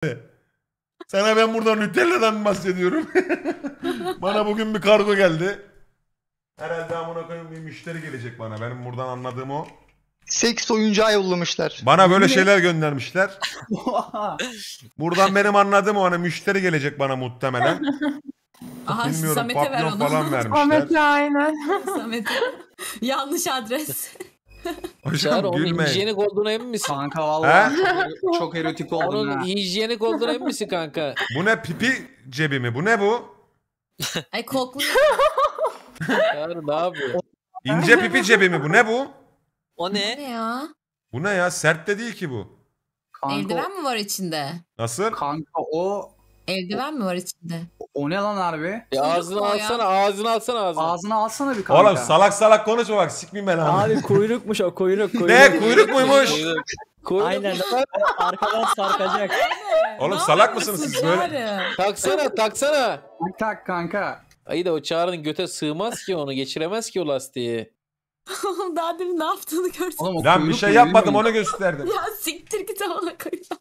Sana ben buradan Nutella'dan bahsediyorum. bana bugün bir kargo geldi. Herhalde amına koyayım bir müşteri gelecek bana. Benim buradan anladığım o. Seks oyuncağı yollamışlar. Bana böyle şeyler göndermişler. buradan benim anladığım o hani müşteri gelecek bana muhtemelen. Aha Bilmiyorum Samet'e ver papyon onu. falan vermişler. Ahmet'le aynen. Samet'e. Yanlış adres. Hocam Çağır, onun hijyenik olduğuna emin misin? Kanka vallahi çok erotik oldum Onun ya. hijyenik olduğuna emin misin kanka? Bu ne pipi cebi mi? Bu ne bu? Ay kokluyor. Çağır ne yapıyor? İnce pipi cebi mi bu? Ne bu? O ne? Bu ne ya? Bu ne ya? Sert de değil ki bu. Kanka, Eldiven mi var içinde? Nasıl? kanka o Eldiven mi var içinde? O ne lan harbi? E, ya ağzını alsana, ağzını alsana ağzını. Ağzını alsana bir kanka. Oğlum salak salak konuşma bak sikmeyeyim ben abi. Abi kuyrukmuş o kuyruk kuyruk. ne kuyruk muymuş? kuyruk. Aynen arkadan sarkacak. Oğlum salak mısınız siz böyle? taksana taksana. Tak tak kanka. Ayı da o çağrının göte sığmaz ki onu geçiremez ki o lastiği. Oğlum daha demin ne yaptığını görsün. Lan bir şey yapmadım onu gösterdim. ya siktir git amına koyacağım.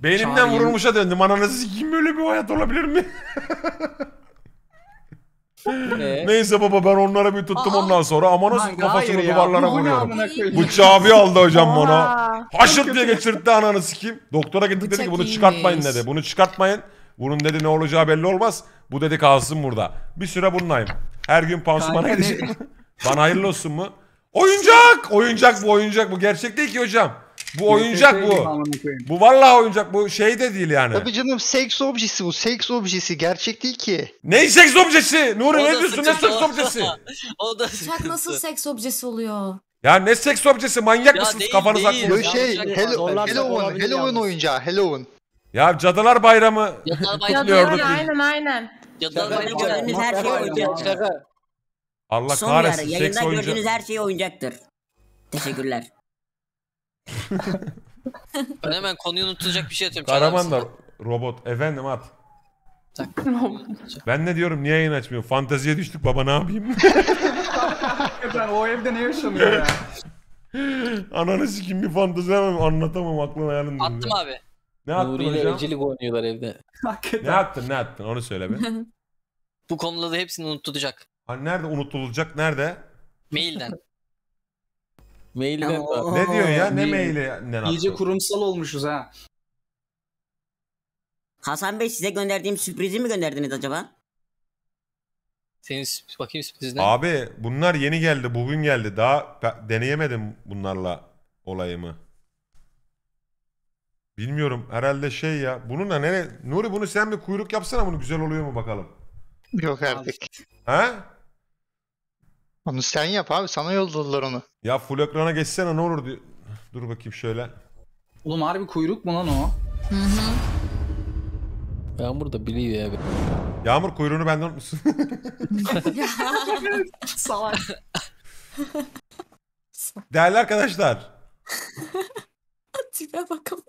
Beynimden Şahin. vurulmuşa döndüm. Ananı sikeyim böyle bir hayat olabilir mi? Ne? Ee? Neyse baba ben onlara bir tuttum Aa. ondan sonra ama nasıl kafasını hayır ya. duvarlara Bu ne vuruyorum. Bıçağı bir aldı hocam bana. Oha. Haşırt diye geçirtti ananı sikeyim. Doktora gittik dedi ki bunu çıkartmayın dedi. Bunu çıkartmayın. Bunun dedi ne olacağı belli olmaz. Bu dedi kalsın burada. Bir süre bununlayım. Her gün pansumana gideceğim. Bana hayırlı olsun mu? Oyuncak! Oyuncak bu oyuncak bu. Gerçek değil ki hocam. Bu oyuncak bu. Bu vallahi oyuncak bu şey de değil yani. Tabii canım seks objesi bu. Seks objesi gerçek değil ki. Ne seks objesi? Nuri ne diyorsun ne seks objesi? o da Bıçak nasıl seks objesi oluyor? Ya ne seks objesi manyak ya mısınız değil, kafanız değil. aklınız? Şey, Hello, Halloween, Halloween oyuncağı, Halloween. Ya Cadılar Bayramı kutluyorduk. aynen aynen. Cadılar Bayramı her şey oyuncaktır. Allah Son kahretsin. Son yarı yayında gördüğünüz her şey oyuncaktır. Teşekkürler. ben hemen konuyu unutacak bir şey atıyorum. Karaman da robot. Efendim at. ben ne diyorum niye yayın açmıyor? Fanteziye düştük baba ne yapayım? Hakikaten o evde ne yaşanıyor ya? Ananı sikim bir fantezi hemen anlatamam aklım hayalin. Attım ya. abi. Ne attın Nuri ile hocam? oynuyorlar evde. Ne attın ne attın onu söyle be. Bu konuda da hepsini unutulacak. Hani nerede unutulacak nerede? Mailden. Mailden Oo. Ne diyorsun ya? Ne maili, ne attın? İyice kurumsal olmuşuz ha. Hasan Bey size gönderdiğim sürprizi mi gönderdiniz acaba? Senin bakayım sürprizine. Abi bunlar yeni geldi. Bugün geldi. Daha deneyemedim bunlarla olayımı. Bilmiyorum. Herhalde şey ya. Bununla nere... Nuri bunu sen bir kuyruk yapsana bunu. Güzel oluyor mu bakalım. Yok artık. Ha? Onu sen yap abi. Sana yolladılar onu. Ya full ekrana geçsene ne olur diyor. Dur bakayım şöyle. Oğlum harbi kuyruk mu lan o? Hı hı. Yağmur da biliyor abi. Yağmur kuyruğunu benden unutmuşsun. Salak. Değerli arkadaşlar. Tipe bakalım.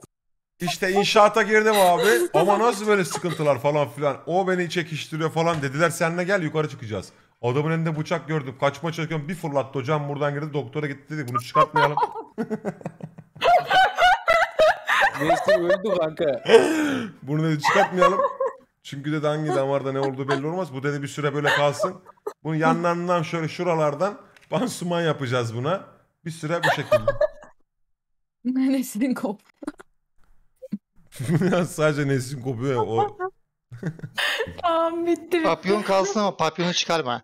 İşte inşaata girdim abi. Ama nasıl böyle sıkıntılar falan filan. O beni çekiştiriyor falan dediler. Seninle gel yukarı çıkacağız. Adamın elinde bıçak gördüm. Kaçma çekiyorum. Bir fırlattı hocam buradan girdi. Doktora gitti dedi. Bunu çıkartmayalım. Neyse öldü kanka. Bunu dedi çıkartmayalım. Çünkü dedi hangi damarda ne olduğu belli olmaz. Bu dedi bir süre böyle kalsın. Bunu yanlarından şöyle şuralardan pansuman yapacağız buna. Bir süre bu şekilde. Nesin kop. Sadece nesin kopuyor ya, o tamam bitti, bitti. Papyon kalsın ama papyonu çıkarma.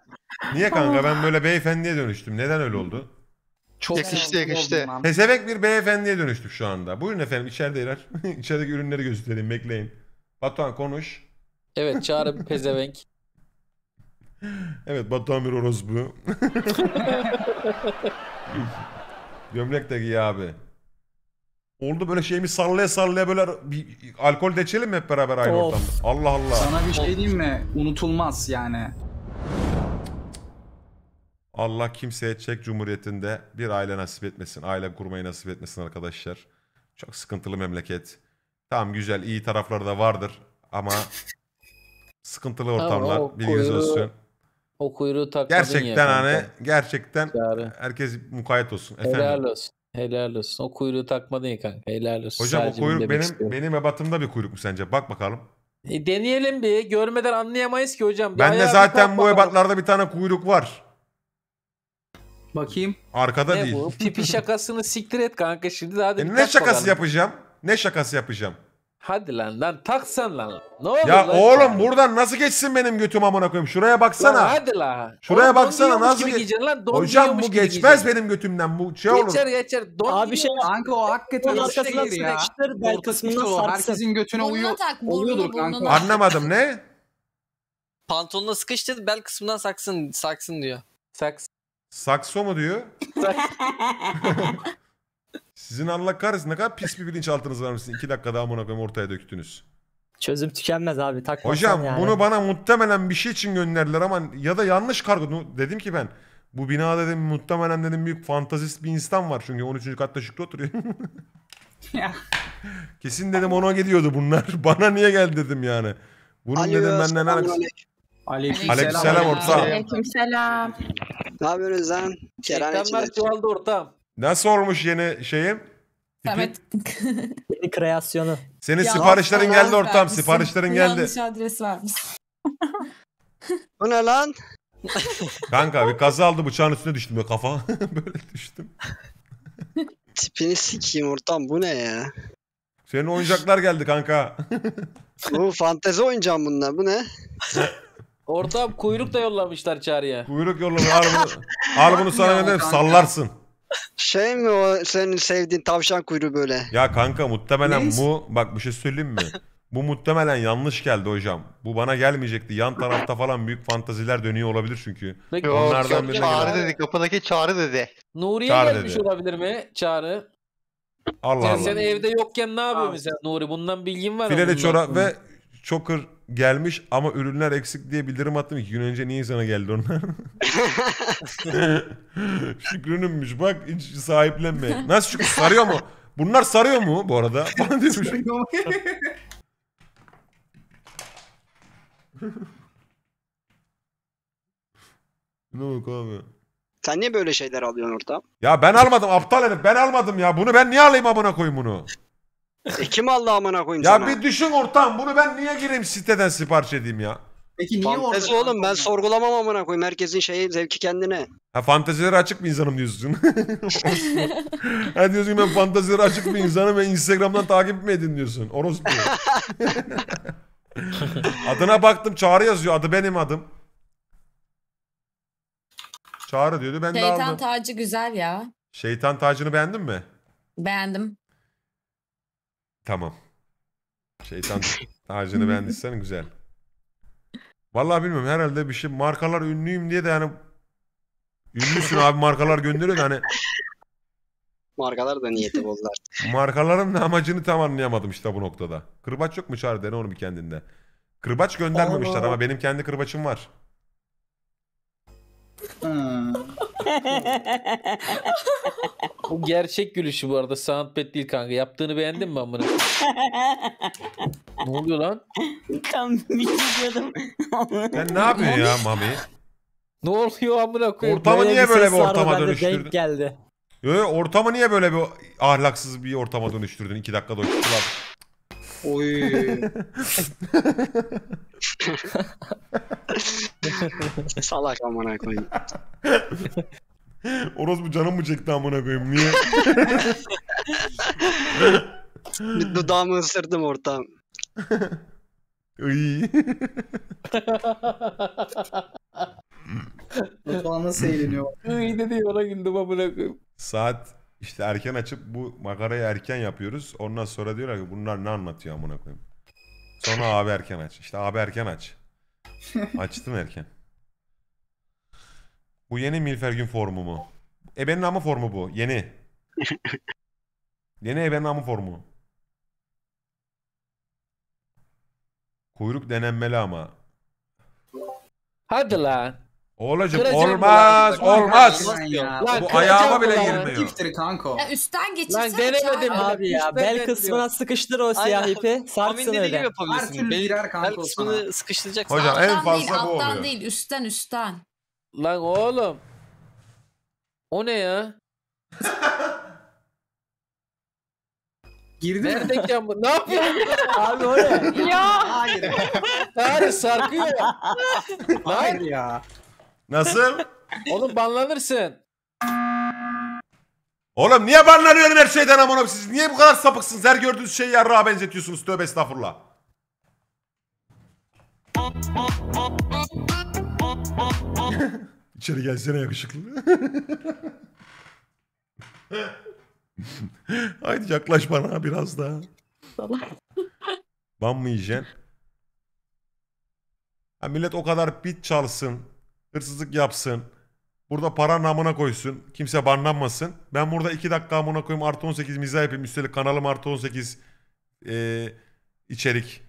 Niye kanka ben böyle beyefendiye dönüştüm. Neden öyle oldu? Çok yakıştı yakıştı. Pesevek bir beyefendiye dönüştüm şu anda. Buyurun efendim içeride içerideyler. İçerideki ürünleri göstereyim bekleyin. Batuhan konuş. Evet çağır bir pezevenk. evet Batuhan bir orospu. Gömlek de giy abi. Orada böyle şeyimi sallaya sallaya böyle bir alkol de içelim mi hep beraber aynı Of. ortamda? Allah Allah. Sana bir şey diyeyim mi? Unutulmaz yani. Allah kimseye Çek Cumhuriyeti'nde bir aile nasip etmesin. Aile kurmayı nasip etmesin arkadaşlar. Çok sıkıntılı memleket. Tamam güzel iyi tarafları da vardır ama sıkıntılı ortamlar o bilginiz olsun. O kuyruğu takmadın ya Gerçekten hani kanka. gerçekten Çağrı. herkes mukayyet olsun. Efendim. Helal olsun. Helal olsun. O kuyruğu takmadın ya kanka. Helal olsun. Hocam Sadece o kuyruk benim istiyorum. benim ebatımda bir kuyruk mu sence? Bak bakalım. E, deneyelim bir. Görmeden anlayamayız ki hocam. Ben de zaten bu bakalım. ebatlarda bir tane kuyruk var. Bakayım. Arkada Ne değil. bu? Pipi şakasını siktir et kanka şimdi. Hadi E ne şakası bakalım. yapacağım? Ne şakası yapacağım? Hadi lan lan taksan lan. Ne olur ya lan oğlum ya? buradan nasıl geçsin benim götüm amına koyayım? Şuraya baksana. Lan hadi la. Şuraya oğlum, baksana nasıl gibi lan, Hocam bu geçmez benim götümden bu şey olur. Geçer geçer. Abi şey kanka o hakikaten arkasına sıkıştır bel kısmından sarsın. Herkesin götüne uyuyor. Oluyordur kanka. Anlamadım ne? Pantolonuna sıkıştır bel kısmından saksın saksın diyor. Saks. Sakso mu diyor? Sizin Allah kahretsin ne kadar pis bir bilinçaltınız varmış. Sizin iki dakika daha amına koyayım ortaya döktünüz. Çözüm tükenmez abi takmasan Hocam yani. bunu bana muhtemelen bir şey için gönderdiler ama ya da yanlış kargo. Dedim ki ben bu bina dedim muhtemelen dedim büyük fantazist bir insan var çünkü 13. katta Şükrü oturuyor. Kesin dedim ona gidiyordu bunlar. Bana niye geldi dedim yani. Bunun Alo, dedim benden alakası. Aleykümselam ortağım. Aleykümselam. Ne yapıyorsunuz lan? Kerhaneciler. Reklamlar çoğaldı ortağım. Ne sormuş yeni şeyim? Samet. Yeni kreasyonu. Senin Ya, siparişlerin geldi ortam. vermesin. Siparişlerin geldi. Yanlış adres vermiş. Bu ne lan? Kanka bir kaza aldı bıçağın üstüne düştüm böyle kafa. böyle düştüm. Tipini sikeyim ortam bu ne ya? Senin oyuncaklar geldi kanka. Bu fantezi oyuncağım bunlar bu ne? Ortam kuyruk da yollamışlar çağrıya. Kuyruk yollamışlar Al bunu, al bunu sana ne Sallarsın. Şey mi o senin sevdiğin tavşan kuyruğu böyle? Ya kanka muhtemelen Neyse. bu bak bir şey söyleyeyim mi? bu muhtemelen yanlış geldi hocam. Bu bana gelmeyecekti. Yan tarafta falan büyük fantaziler dönüyor olabilir çünkü. Peki, Onlardan birine çağrı dedi kapıdaki çağrı dedi. Nuri'ye Çağrı gelmiş dedi. olabilir mi Çağrı? Allah Yani Allah. sen evde yokken ne yapıyorsun sen Nuri? Bundan bilgin var mı? Fileli bundan? çorap ve çokır gelmiş ama ürünler eksik diye bildirim attım. İki gün önce niye sana geldi onlar? Şükrününmüş bak hiç sahiplenme. Nasıl Şükrü sarıyor mu? Bunlar sarıyor mu bu arada? Bana demiş. ne yok abi? Sen niye böyle şeyler alıyorsun orta? Ya ben almadım aptal herif ben almadım ya. Bunu ben niye alayım abone koyayım bunu? E, kim Allah amına koyayım Ya sana. bir düşün ortam bunu ben niye gireyim siteden sipariş edeyim ya? Peki niye Fantezi orada? oğlum ben sorgulamam amına koyayım. Herkesin şeyi zevki kendine. Ha fantezileri açık bir insanım diyorsun. ha diyorsun ki ben fantezileri açık bir insanım ve Instagram'dan takip mi edin diyorsun. Orospu. Adına baktım Çağrı yazıyor adı benim adım. Çağrı diyordu ben de Şeytan tacı güzel ya. Şeytan tacını beğendin mi? Beğendim. Tamam. Şeytan ağacını beğendiysen güzel. Vallahi bilmiyorum herhalde bir şey markalar ünlüyüm diye de yani ünlüsün abi markalar gönderiyor da hani Markalar da niyeti bozdu artık. Markaların da amacını tam anlayamadım işte bu noktada. Kırbaç yok mu çağrı dene onu bir kendinde. Kırbaç göndermemişler Aa. ama benim kendi kırbaçım var. Hmm. Bu gerçek gülüşü bu arada. Soundpad değil kanka. Yaptığını beğendin mi amına? ne oluyor lan? Tam bir şey diyordum. Sen ne yapıyorsun ya Mami? Ne oluyor amına koyayım? Ortamı niye böyle bir ortama dönüştürdün? geldi. yo, ortamı niye böyle bir ahlaksız bir ortama dönüştürdün? 2 dakikada uçtular. Oy. Salak amına koyayım. bu canım mı çekti amına koyayım niye? Bir dudağımı ısırdım ortam. Iy. Mutfağına seyrediyor. Iy dedi ona gündüm amına koyayım. Saat işte erken açıp bu makarayı erken yapıyoruz. Ondan sonra diyorlar ki bunlar ne anlatıyor amına koyayım. Sonra abi erken aç. İşte abi erken aç. Açtın erken. Bu yeni Milfergün formu mu? Ebenin namı formu bu. Yeni. Yeni ebenin namı formu. Kuyruk denenmeli ama. Hadi lan. Oğlacım Kıracağım olmaz bu olmaz. Ya. Lan, bu ayağıma bile girmiyor. Tiftir kanka. Ya üstten geçirsene. Lan denemedim abi, abi ya. Bel kısmına sıkıştır o siyah ipi. Sarksın öyle. Gibi Her türlü girer Bel kısmını sıkıştıracaksın. Hocam en fazla değil, bu oluyor. Alttan değil üstten üstten. Lan oğlum. O ne ya? Girdi Neredeyken bu? Ne yapıyorsun? abi o ne? Ya. Hayır. Hayır sarkıyor. Hayır ya. Nasıl? Oğlum banlanırsın. Oğlum niye banlanıyorum her şeyden amına siz? Niye bu kadar sapıksınız? Her gördüğünüz şeyi yarrağa benzetiyorsunuz. Tövbe estağfurullah. İçeri gelsene yakışıklı. Haydi yaklaş bana biraz daha. Ban mı yiyeceksin? Ha, millet o kadar bit çalsın hırsızlık yapsın. Burada para namına koysun. Kimse banlanmasın. Ben burada 2 dakika amına koyayım artı 18 mizah yapayım. Üstelik kanalım artı 18 e, içerik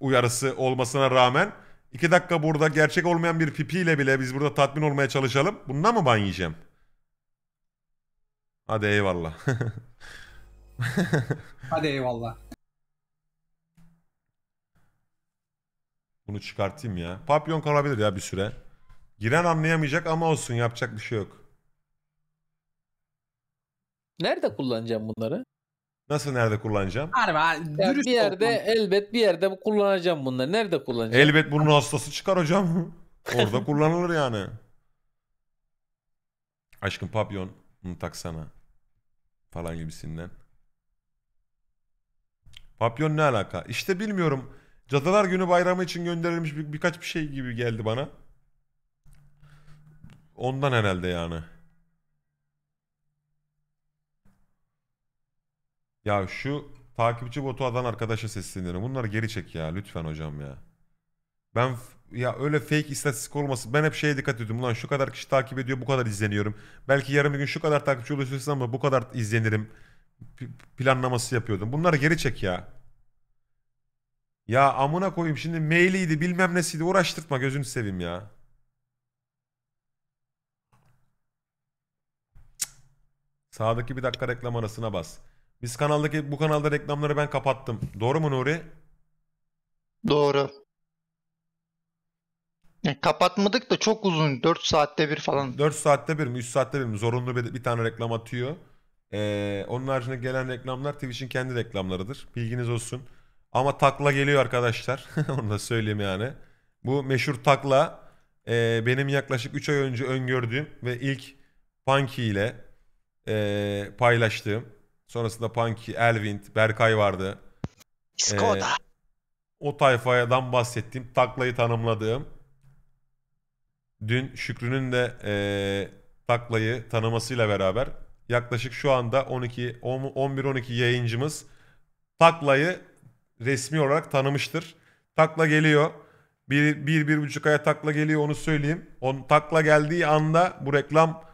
uyarısı olmasına rağmen 2 dakika burada gerçek olmayan bir pipiyle bile biz burada tatmin olmaya çalışalım. Bundan mı ban yiyeceğim? Hadi eyvallah. Hadi eyvallah. Bunu çıkartayım ya. Papyon kalabilir ya bir süre. Giren anlayamayacak ama olsun yapacak bir şey yok. Nerede kullanacağım bunları? Nasıl nerede kullanacağım? Harbi, Ya dürüst bir yerde olman- elbet bir yerde kullanacağım bunları. Nerede kullanacağım? Elbet bunun hastası çıkar hocam. Orada kullanılır yani. Aşkım papyon bunu taksana. Falan gibisinden. Papyon ne alaka? İşte bilmiyorum. Cadılar Günü bayramı için gönderilmiş bir, birkaç bir şey gibi geldi bana. Ondan herhalde yani. Ya şu takipçi botu adan arkadaşa sesleniyorum. Bunları geri çek ya lütfen hocam ya. Ben ya öyle fake istatistik olmasın. Ben hep şeye dikkat ediyordum. Ulan şu kadar kişi takip ediyor bu kadar izleniyorum. Belki yarın bir gün şu kadar takipçi oluşursun ama bu kadar izlenirim. P planlaması yapıyordum. Bunları geri çek ya. Ya amına koyayım şimdi mailiydi bilmem nesiydi uğraştırtma gözünü seveyim ya. Sağdaki bir dakika reklam arasına bas. Biz kanaldaki bu kanalda reklamları ben kapattım. Doğru mu Nuri? Doğru. Yani e, kapatmadık da çok uzun. 4 saatte bir falan. 4 saatte bir mi? 3 saatte bir mi? Zorunlu bir, bir tane reklam atıyor. Ee, onun haricinde gelen reklamlar Twitch'in kendi reklamlarıdır. Bilginiz olsun. Ama takla geliyor arkadaşlar. Onu da söyleyeyim yani. Bu meşhur takla e, benim yaklaşık 3 ay önce öngördüğüm ve ilk Funky ile e, paylaştığım. Sonrasında Punky, Elvin, Berkay vardı. Skoda. E, o tayfadan bahsettiğim, taklayı tanımladığım. Dün Şükrü'nün de e, taklayı tanımasıyla beraber yaklaşık şu anda 12 11-12 yayıncımız taklayı resmi olarak tanımıştır. Takla geliyor. Bir, bir, bir buçuk aya takla geliyor onu söyleyeyim. On, takla geldiği anda bu reklam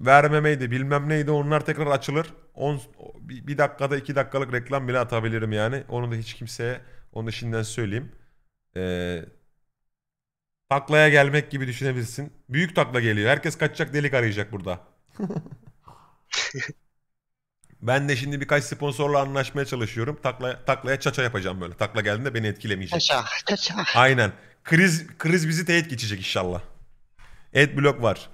vermemeydi bilmem neydi onlar tekrar açılır. 10 bir dakikada 2 dakikalık reklam bile atabilirim yani. Onu da hiç kimseye onu da şimdiden söyleyeyim. Ee, taklaya gelmek gibi düşünebilirsin. Büyük takla geliyor. Herkes kaçacak delik arayacak burada. ben de şimdi birkaç sponsorla anlaşmaya çalışıyorum. Takla, taklaya çaça yapacağım böyle. Takla geldiğinde beni etkilemeyecek. Çaça, çaça. Aynen. Kriz, kriz bizi teğet geçecek inşallah. Adblock var.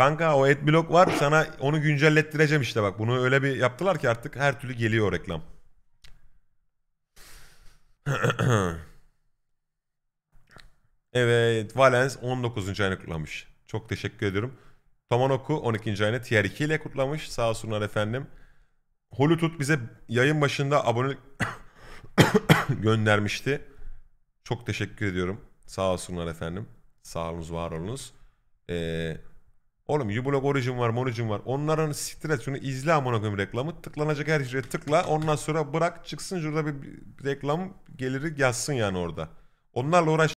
Kanka o adblock var sana onu güncellettireceğim işte bak. Bunu öyle bir yaptılar ki artık her türlü geliyor o reklam. evet Valens 19. ayını kutlamış. Çok teşekkür ediyorum. Tomanoku 12. ayını tier 2 ile kutlamış. Sağ olsunlar efendim. Holutut bize yayın başında abonelik göndermişti. Çok teşekkür ediyorum. Sağ olsunlar efendim. Sağolunuz var olunuz. Ee, Oğlum uBlock Origin var, Monigin var. Onların siktir et izle amına koyayım reklamı. Tıklanacak her şeye tıkla. Ondan sonra bırak çıksın şurada bir, bir reklam geliri yazsın yani orada. Onlarla uğraş